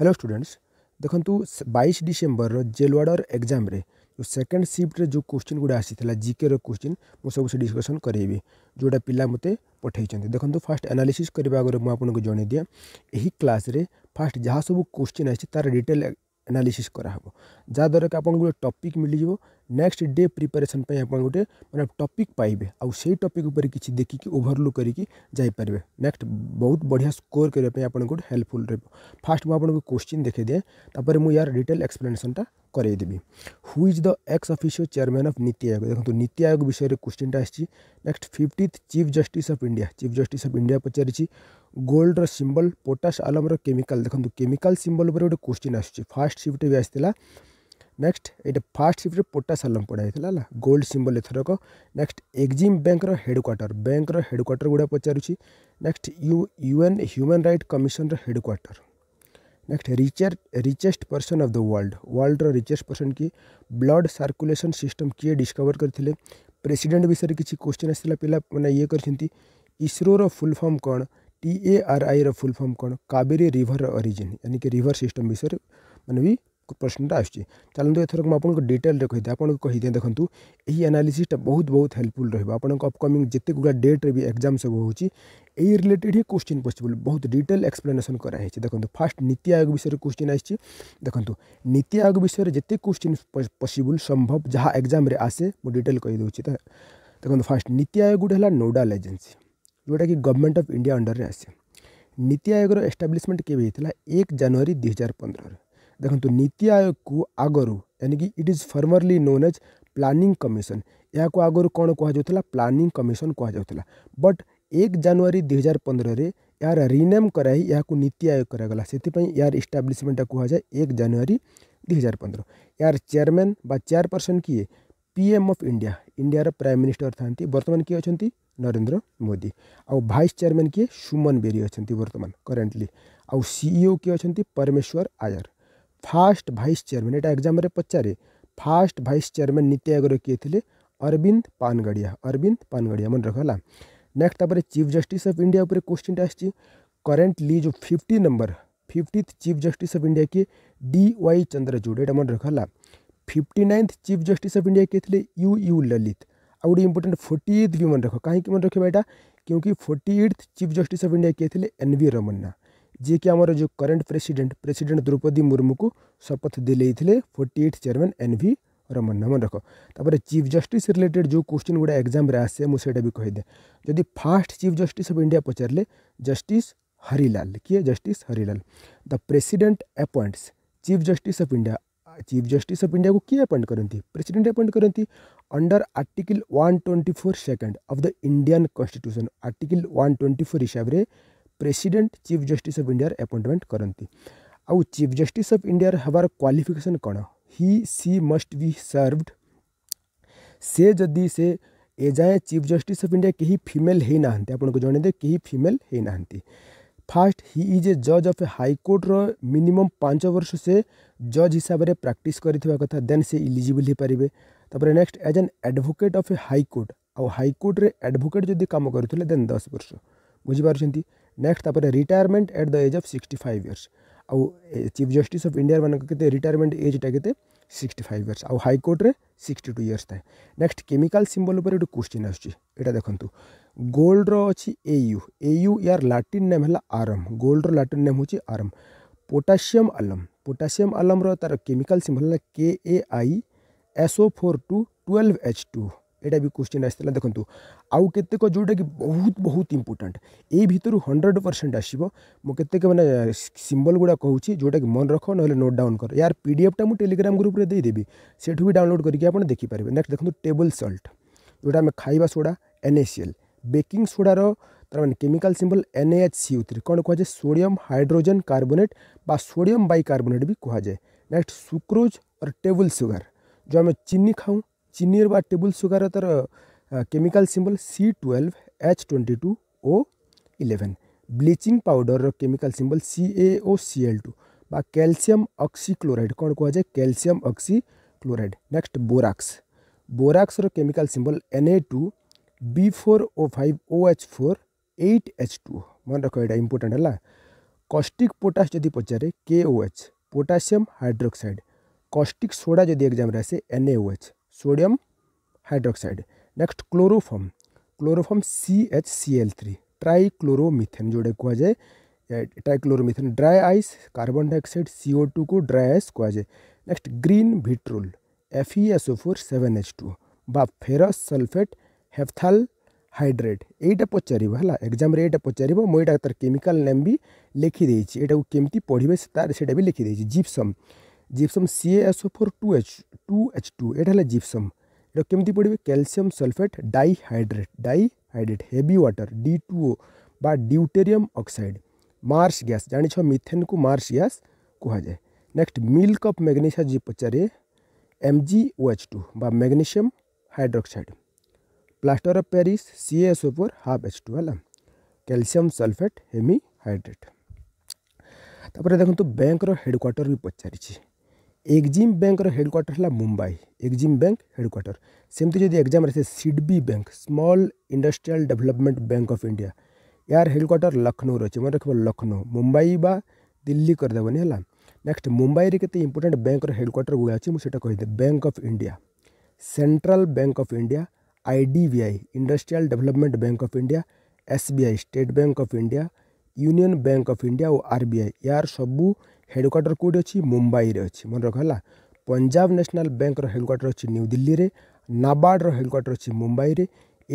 hello students देखो बैश December rail वार्डर जो सेकेंड सिफ्ट जो क्वेश्चन गुड़ा आसाला जिके रोश्चि मुझे सबसे डिस्कसन करी जोटा पिला मत पठे देखो फास्ट एनालीसी आगे मुझे आपको जनईदे क्लास रे फास्ट जहाँ सब क्वेश्चन आर डिटेल एनालीसीस कराब जहाद्वर कि आपको गोटे टपिक मिलजो नेक्स्ट डे प्रिपेरेसन आप गए मैं टपिक पाइबे आई टपिक किसी देखिकी ओभरलुक करेंगे नेक्स्ट बहुत बढ़िया स्कोर करने आपको हेल्पफुल रास्ट मुझे क्वेश्चन देखे दिए तापर मुझ यार डिटेल एक्सप्लेनेसन करदेवि who is the ex official chairman of NITI Aayog देखो नीति आयोग विषय में क्वेश्चनटा आस्ट fiftieth chief justice of India chief justice of India पचारि गोल्डर सिंबल पोटाश आलम केमिकल देखो केमिकाल सिंबल पर गोटे क्वेश्चन आसट सीफ्ट भी आसाला नेक्स्ट ये फास्ट सीफ्ट पोटाश आलम पढ़ाई थी है गोल्ड सिंबल एथरक next EXIM bank headquarter bank headquarter गुड़ा पचारूँ next U UN human right commission headquarter next richer richest person of the world world richest person किए ब्लड सर्कुलेसन सिटम किए discover करते president विषय किसी क्वेश्चन आसाला पे मैंने ये करो फुल फर्म कौन आई रुल फर्म कौन कावेरी रिभर अरीजिन यानी कि रिभर सिस्टम विषय मैंने भी प्रश्न आसतु एथर को आपको डिटेल आपको कही दिए देखो यही एनालीसीटा बहुत बहुत हेल्पफुल रोक अपकमिंग जिते गुड़ा डेट्रे भी एक्जाम सब हो रिलेटेड ही क्वेश्चन पसबल बहुत डिटेल एक्सप्लेनेसन कराई देखो फास्ट नीति आयोग विषय में क्वेश्चन आई देखो नीति आयोग विषय में जिते क्वेश्चन पसबुल संभव जहाँ एक्जाम आसे मुझे डिटेल कहीदे देखो फास्ट नीति आयोग गुट है नोडाल एजेन्सी जोटा कि गवर्नमेंट अफ इंडिया अंडर में आसे नीति आयोग एस्टाब्लीशमेंट के एक जानुरी दुई हजार पंद्रह देखो नीति आयोग को आगर यानी कि it is formerly known as planning commission यहाँ आगर कौन कहला प्लानिंग कमिशन कहला बट एक जानुरी दुई हजार पंद्रह यार रिनेम कराई यहाँ नीति आयोग कराला से यार इस्टाब्लीशमेंट क्या एक जानुरी दुई हजार पंद्रह यार चेयरमैन चेयरपर्सन किए PM of India India India prime minister था बर्तमान किए अच्छा नरेन्द्र मोदी आउ भाइस चेयरमैन किए सुमन बेरी अच्छा वर्तमान करेन्टली आउ सीईओ किए अच्छा Parameshwar Iyer first vice chairman ये एग्जाम पचारे first vice chairman NITI Aayog किए थे अरविंद पानगड़िया अरविंद पानगड़िया मन रख नेक्स्ट तपर chief justice of India question आरेन्टली जो fifty number fiftieth chief justice of India किए डी वाई चंद्रचूड़ ये मन रख fifty ninth chief justice of India किए थे यू यू ललित आउ गोटे ଇମ୍ପୋର୍ଟାଣ୍ଟ फोर्ट एथ भी मन रख कहीं मन रखा यहाँ क्योंकि forty eighth chief justice of India किए थे एन वी रमन्ना जी आम जो current president president Droupadi Murmu को शपथ दिल्ली forty eighth chairman N V Ramana मन रख तापर चीफ जस्टिस रिलेटेड जो क्वेश्चन गुड़ा एक्जाम आसे मुझे भी कहीदे जदि first chief justice of India पचारे जस्टिस हरिलाल किए justice Harilal the president appoints chief justice of India chief justice of India को किए अपॉइंट करती प्रेसीडेट अपॉइंट करती under article one twenty four second of the Indian constitution article one twenty four हिसाब से president chief justice of India appointment करती आउ chief justice of India हबार qualification कौन हि सी मस्ट वि सर्वड से जदि से ए जाए चिफ जस्ट अफ इंडिया के फिमेल होना आपको जनदे के फिमेल होना फास्ट हि इज ए जज अफ ए हाइकोर्टर रिनिमम पांच वर्ष से जज हिसाब से प्राक्ट कर देन से इलिजिबल हो पारे तापर next age an advocate of a high court आउ हाइकोर्टे एडभोकेट जब काम करुले देन दस वर्ष बुझीपार्थ नेक्स्ट तापर retirement at the age of sixty five years आउ चीफ जस्ट अफ इंडिया मानक रिटायरमेंट एजटा के सिक्सट फाइव इयर्स आउ हाइकोर्टे सिक्सट टू इयर्स थाए नेक्स्ट केमिकाल सिम्बल पर गोटे क्वेश्चन आसा देखु गोल्ड रही एयू एयू यार लाटिन नेम है आरम गोल्ड राटिन नेम हूँ आरम पोटासीयम आलम पोटासीयम आलम्र तार केमिकाल सिम्बल है K A I SO four two twelve H two ये भी क्वेश्चन आसाला देखो आउ के जोटा कि बहुत बहुत इंपोर्टाट यही भितर हंड्रेड परसेंट आसो मुत मैंने सिम्बल गुड़ा कौन जो कि मन रख ना नोट डाउन कर यार पी डी एफ्टा मुझे टेलीग्राम ग्रुप्रेदेवी से भी डाउनलोड करके आप देखिपर नेक्स्ट देखो टेबल सल्ट जोटा आम खाइबा सोडा एन एसीएल बेकिंग सोडार तर मैंने chemical symbol N H C three कौन कहुए सोडियम हाइड्रोजेन कार्बोनेट बा सोडियम बै कार्बोनेट भी कहुए नेक्स्ट सुक्रोज और टेबुल सुगर जो आम चीनी खाऊ चीनी टेबुल सुगार तर chemical symbol C twelve H twenty two O eleven bleaching powder chemical symbol C AO C L two बा कैल्सीयम अक्सीक्लोराइड कौन कह जाए oxy oxychloride next borax borax chemical symbol N A two B four O five O H four eight H two मन रख यहाँ important है caustic potash जदि पचारे K O H potassium hydroxide caustic soda जो एक्जाम एग्जाम से N sodium hydroxide next chloroform chloroform C H C L three trichloromethane जोटा कहुए trichloromethane dry ice carbon dioxide C O two को dry ice कहुए next green vitriol F E S O four seven H two बा ferrous sulphate heptahydrate यहीटा पचार है exam पचार मुझे तार केमिकाल नेम भी लिखीदेगी यहाँ पढ़े तार से भी लिखिदे gypsum gypsum C SO four two H two H two ये जिप्सम यमी पड़े calcium sulphate dihydrate dihydrate heavy water D two O deuterium oxide marsh gas जान मिथेन को मार्स गैस कहुए नेक्स्ट मिल्क अफ मैग्नेशिया जी पचारे M G O H two बा magnesium hydroxide plaster of Paris C S four half H two है calcium sulphate Hemy hydrate तापर देखो तो बैंक रेडक्वाटर भी पचारि एक्जिम बैंक हेडक्वाटर है मुंबई एक्जिम बैंक हेडक्वाटर सेमती जो एक्जाम से SIDBI bank small industrial development bank of India यार हेडक्वाटर लक्षनौर अच्छे मन रख लक्षनौ मुंबई बा दिल्ली करदेवनी है नेक्स्ट मुंबई में कितने इंपोर्टाट बैंक हेडक्वार्टर गुड़ा अच्छे मुझे कहीदे bank of India central bank of India I D B I development bank of India SBI state bank of India union bank of India और आर यार सबू ହେଡ଼କ୍ୱାର୍ଟର କେଉଁଠି ଅଛି ମୁମ୍ବାଇରେ ଅଛି ମନେ ରଖ ହେଲା ପଞ୍ଜାବ ନ୍ୟାସନାଲ୍ ବ୍ୟାଙ୍କର ହେଡ଼କ୍ୱାର୍ଟର ଅଛି ନ୍ୟୁ ଦିଲ୍ଲୀରେ ନାବାର୍ଡ଼ର ହେଡ଼କ୍ୱାର୍ଟର ଅଛି ମୁମ୍ବାଇରେ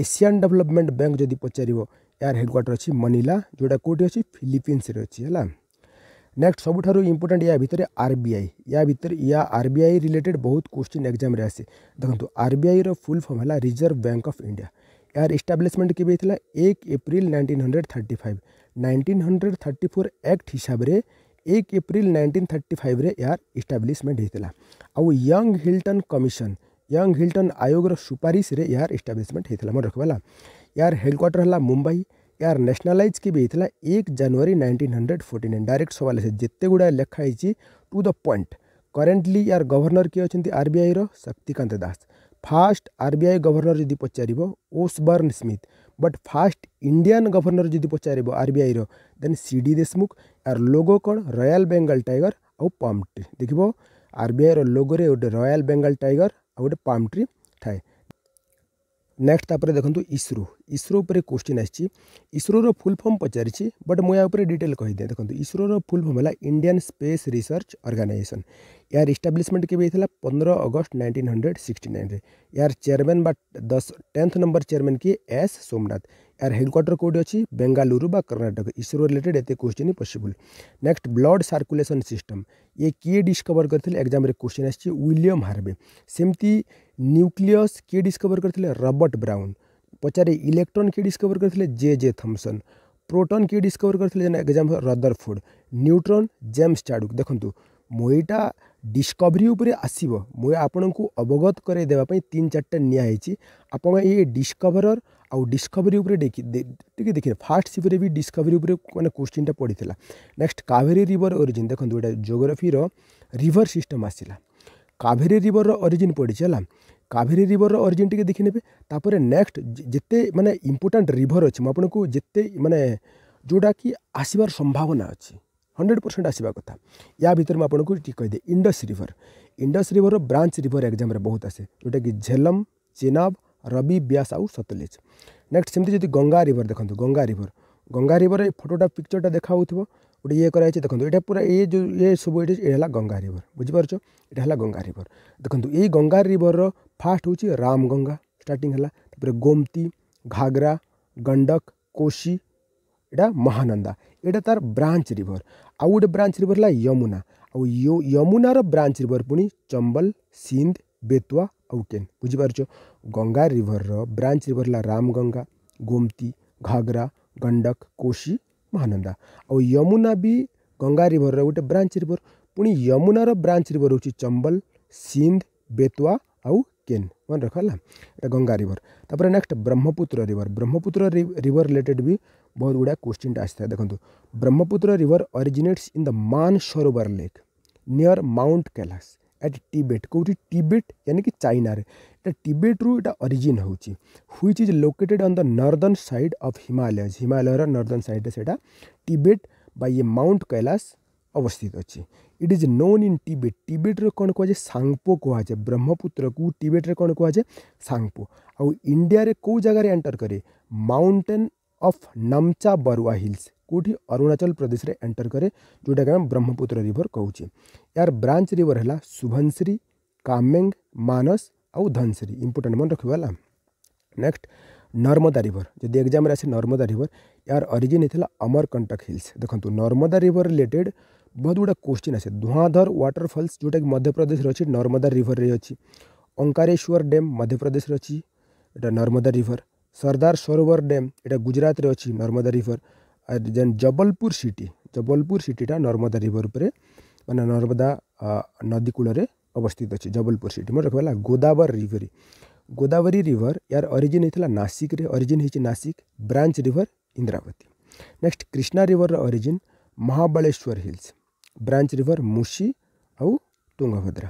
ଏସିଆନ୍ ଡେଭଲପମେଣ୍ଟ ବ୍ୟାଙ୍କ ଯଦି ପଚାରିବ ଏହାର ହେଡ଼କ୍ୱାର୍ଟର ଅଛି ମନିଲା ଯେଉଁଟା କେଉଁଠି ଅଛି ଫିଲିପିନ୍ସରେ ଅଛି ହେଲା ନେକ୍ସଟ ସବୁଠାରୁ ଇମ୍ପୋର୍ଟାଣ୍ଟ ୟା ଭିତରେ ଆର୍ ବି ଆଇ ୟା ଭିତରେ ୟା ଆର୍ ବି ଆଇ ରିଲେଟେଡ୍ ବହୁତ କୋଶ୍ଚିନ୍ ଏକ୍ଜାମ୍ରେ ଆସେ ଦେଖନ୍ତୁ ଆର୍ ବି ଆଇର ଫୁଲ୍ ଫର୍ମ ହେଲା ରିଜର୍ଭ ବ୍ୟାଙ୍କ ଅଫ୍ ଇଣ୍ଡିଆ ଏହାର ଇଷ୍ଟାବ୍ଲିଶମେଣ୍ଟ କେବେ ହେଇଥିଲା ଏକ April nineteen hundred thirty five nineteen hundred thirty four act ହିସାବରେ एक एप्रिल नाइंटीन थर्टी फाइव यार इस्टाब्लीसमेंट होता आउ Young Hilton commission Young Hilton आयोग सुपारिश रे यार इस्टाब्लीशमेंट होता मन रखा यार हेडक्वाटर है मुंबई यार नेशनलाइज के भी होता एक जनवरी nineteen hundred forty nine direct सवाल से जिते गुड़ाए लिखाई टू द पॉइंट करेन्टली यार गवर्णर किए अच्छा RBI Shaktikanta Das first RBI governor जी पचार Osborne Smith but first Indian governor जी पचार आरबीआई रेन सी डी देशमुख यार लोगो कौन रयाल बेंगल टाइगर आउ पम्प्री देख आरबीआई रोगो गोटे रयाल बेंगल टाइगर आउ गए पम्प्री थाए नेक्स्ट तापर देखो इसरो इस्रो क्वेश्चन आस्रोर फुल फर्म पचार बट मुझे डिटेल कहीदे देखो इसरो फुल फर्म है इंडियान स्पेस रिसर्च अर्गानाइजेसन यार इटाब्लीसमेंट के पंद्रह अगस्त नाइंटीन हंड्रेड सिक्सटी नाइन यार चेयरमैन बा दस टेन्थ नंबर चेयरमैन किए एस सोमनाथ यार हेडक्वाटर कौटे अच्छी बेंगालुरु कर्नाटक इसरो रिलेटेड एत क्वेश्चन ही possible next blood circulation system ये किए डिस्कवर करते एक्जाम क्वेश्चन आलियम हार्बे सेमती न्यूक्लीयस किए डिस्कभर करते रबर्ट ब्राउन पचारे इलेक्ट्रोन किए डिस्कभर करते जे जे थम्सन प्रोटोन किए डिस्कवर करते exam Rutherford neutron James Chadwick देखु मुईटा डिस्कवरी उसब मुझे आपण को अवगत कराइदेप तीन चार्टा निया डिस्कभर ଆଉ ଡିସ୍କଭରି ଉପରେ ଟିକେ ଦେଖିଲେ ଫାର୍ଷ୍ଟ ସିପରେ ବି ଡିସ୍କଭରି ଉପରେ ମାନେ କୋଶ୍ଚିନ୍ଟା ପଡ଼ିଥିଲା ନେକ୍ସଟ କାଭେରୀ ରିଭର ଓରିଜିନ୍ ଦେଖନ୍ତୁ ଏଇଟା ଜୋଗ୍ରାଫିର ରିଭର ସିଷ୍ଟମ୍ ଆସିଲା କାଭେରୀ ରିଭରର ଅରିଜିନ୍ ପଡ଼ିଛି ହେଲା କାଭେରୀ ରିଭରର ଅରିଜିନ୍ ଟିକେ ଦେଖିନେବେ ତାପରେ ନେକ୍ସଟ ଯେତେ ମାନେ ଇମ୍ପୋର୍ଟାଣ୍ଟ ରିଭର ଅଛି ମୁଁ ଆପଣଙ୍କୁ ଯେତେ ମାନେ ଯେଉଁଟାକି ଆସିବାର ସମ୍ଭାବନା ଅଛି ହଣ୍ଡ୍ରେଡ଼ ପରସେଣ୍ଟ ଆସିବା କଥା ୟା ଭିତରେ ମୁଁ ଆପଣଙ୍କୁ ଟିକେ କହିଦିଏ Indus river Indus river branch river ଏକ୍ଜାମ୍ରେ ବହୁତ ଆସେ ଯେଉଁଟାକି ଝେଲମ୍ ଚେନାବ୍ ରବି ବ୍ୟାସ ଆଉ ସତଲେଜ ନେକ୍ସଟ ସେମିତି ଯଦି ଗଙ୍ଗା ରିଭର ଦେଖନ୍ତୁ ଗଙ୍ଗା ରିଭର ଗଙ୍ଗା ରିଭରରେ ଫଟୋଟା ପିକ୍ଚରଟା ଦେଖା ହେଉଥିବ ଗୋଟେ ଇଏ କରାଯାଇଛି ଦେଖନ୍ତୁ ଏଇଟା ପୁରା ଏ ଯେଉଁ ଏ ସବୁ ଏଠି ଏ ହେଲା ଗଙ୍ଗା ରିଭର ବୁଝିପାରୁଛ ଏଇଟା ହେଲା ଗଙ୍ଗା ରିଭର ଦେଖନ୍ତୁ ଏଇ ଗଙ୍ଗା ରିଭରର ଫାଷ୍ଟ ହେଉଛି ରାମଗଙ୍ଗା ଷ୍ଟାର୍ଟିଂ ହେଲା ତାପରେ ଗୋମତି ଘାଗରା ଗଣ୍ଡକ କୋଶି ଏଇଟା ମହାନନ୍ଦା ଏଇଟା ତାର ବ୍ରାଞ୍ଚ ରିଭର ଆଉ ଗୋଟେ ବ୍ରାଞ୍ଚ ରିଭର ହେଲା ୟମୁନା ଆଉ ୟମୁନାର ବ୍ରାଞ୍ଚ ରିଭର ପୁଣି ଚମ୍ବଲ ସିନ୍ଧ बेतुआ के बुझिपार गंगा रिभर ब्रांच रिवर है राम गंगा गोमती घाघरा गंडक कोशी महानंदा आ यमुना भी गंगा रिभर रोटे ब्रांच रिवर पुणी यमुनार ब्रांच रिवर हो चंबल सिंध बेतुआ आउ के मन रख गंगा रिवर तापर next Brahmaputra river Brahmaputra river related भी बहुत गुड़ा क्वेश्चन आसता है देखो Brahmaputra river originates in the Man Sarovar lake near mount Kailash at Tibet कौटी टीबेट यानी कि चाइन यहाँ टीबेट रूटा अरिजिन होच is located on the northern side of Himalayas Himalaya northern side से Tibet by a mount Kailash अवस्थित अच्छे it is known in Tibet टीबेट्रे कौन कहुए सांगपो कहुए ब्रह्मपुत्र को टीबेट्रे कौन कहुए सांगपो आउ इंडिया कौ जगार एंटर कै mountain of Namcha Barwa hills कौटी अरुणाचल प्रदेश में एंटर कै जोटा कि ब्रह्मपुत्र रिवर कहे यार ब्रांच रिवर है सुभनश्री कामेंग मानस आउ धनश्री इंपोर्टाट मन रखा नेक्स्ट नर्मदा रिवर जदि एग्जाम आसे नर्मदा रिवर यार अरिजिन है अमरकंटक हिल्स देखो नर्मदा रिवर रिलेटेड बहुत गुड़ा क्वेश्चन आसे धूआधर व्टरफल्स जोटा कि मध्यप्रदेश अच्छी नर्मदा रिवर रे अच्छी ओंकारेश्वर डैम मध्यप्रदेश अच्छी नर्मदा रिवर सरदार सरोवर डैम ये गुजरात में अच्छी नर्मदा रिवर जेन जबलपुर সিটি जबलपुर সিটিটা नर्मदा रिवर উপরে মানে नर्मदा नदीकूल কূলরে अवस्थित अच्छे जबलपुर সিটি मैं रखा গোদাবর रिवर गोदावरी रिवर यार ओरिजिन होता नासिक रे origin Nashik branch river Indravati next Krishna river origin Mahabaleshwar hills branch river Musi आउ तुंगभद्रा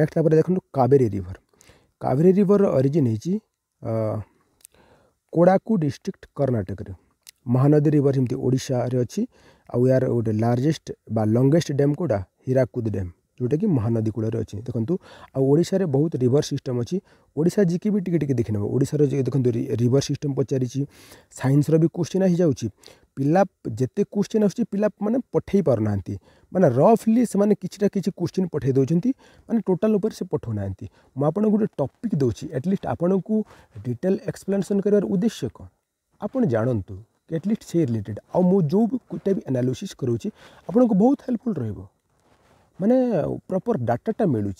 नेक्स्ट आप देखो Kaveri river Kaveri river origin होती कोड़ाकू डिस्ट्रिक्ट कर्णाटक रे महानदी रिवर जमी ओडे अच्छी आर गोटे लार्जेस्ट बा लंगेस्ट डैम कौटा हीराकूद डैम जोटा कि महानदी कूल अच्छी देखो आउार बहुत रिवर सिस्टम अच्छी ओडा की भी टी देखे ना ओडार देखो रिवर सिस्टम पचारि सैंस रोश्चि हो जा पिला जिते क्वेश्चन आस पा मैंने पठे पार ना मैंने रफली से किटा किसी क्वेश्चन पठे दौरान मैंने टोटाल उपर से पठाऊना मुझे गोटे टपिक दौर एटलिस्ट आपन को डिटेल एक्सप्लेनेसन कर उद्देश्य कौन जानतु एटलिस्ट से रिलेटेड आउ मु जो भी गोटे भी आपन को बहुत हेल्पफुल रहिबो माने प्रॉपर डाटाटा मिलूँ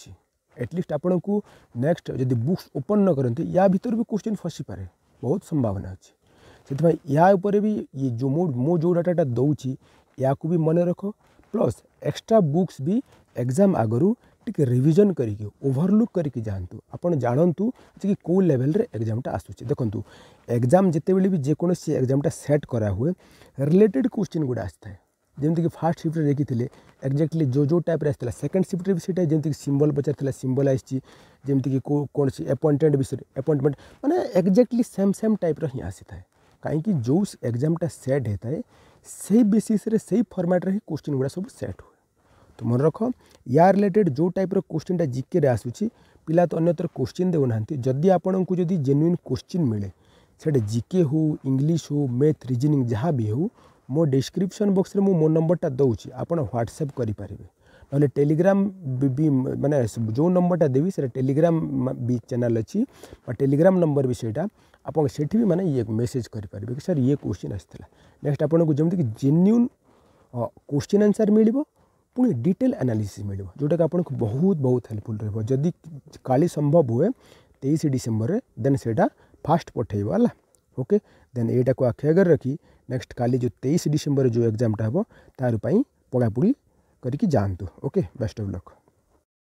एटलिस्ट आपन को नेक्स्ट यदि बुक्स ओपन न करते या भीतर भी क्वेश्चन फसी पारे बहुत संभावना अछि से या ऊपर भी ये जो मो मो जो डाटाटा दउची या को भी मन रखो प्लस एक्स्ट्रा बुक्स भी एग्जाम आगरू टी रिविजन करवरलुक् करके जातु आप जानतु जी कौ लेवल एक्जामा आसूँ देखू एक्जाम जिते बी जेकोसी एक्जामा सेट हुए रिलेटेड क्वेश्चन गुड़ा आए जमीक फास्ट सिफ्ट देखी एक्जाक्टली जो जो टाइप आसाला सेकेंड सिफ्ट भी सीटा जमीक सिम्बल पचार सिम्बल आमती कि कौन एपइंटमेंट विषय एपॉइंटमेंट मैंने एक्जाक्टली सेम सेम टाइप हिं आसी था कहीं जो एक्जामा सेट होता है से बेसीस फर्माट्रे क्वेश्चन गुड़ा सब सेट हुए तो मन रख या रिलेटेड जो टाइप टाइम जिके आसूँ पिला तो अंतर क्वेश्चन देना जदि आपण को जेन्युन क्वेश्चन मिले सैटे जिके हो इंग्लीश हो मैथ रिजनिंग जहाँ भी हो मो डिस्क्रिप्सन बक्स में मो नंबर दौर आप ह्वाट्सअप करें ना टेलीग्राम मैंने जो नंबरटा देवी से टेलीग्राम भी चेल अच्छी टेलीग्राम नंबर भी सहीटा आप मैंने ये मेसेज करेंगे कि सर ये क्वेश्चन आसाला नेक्स्ट आपको जमीक जेन्युन क्वेश्चन आंसर मिल पुणी डिटेल आनालीस मिले जोटा कि बहुत बहुत हेल्पफुल रोज जदि का संभव हुए तेईस डिसेम्बर में देन से फास्ट पठेब है ओके देन यटा आखि आगे रखी नेक्स्ट का जो तेईस डिसेम्बर जो एग्जाम हे तार पढ़ापढ़ी करके बेस्ट अफ लक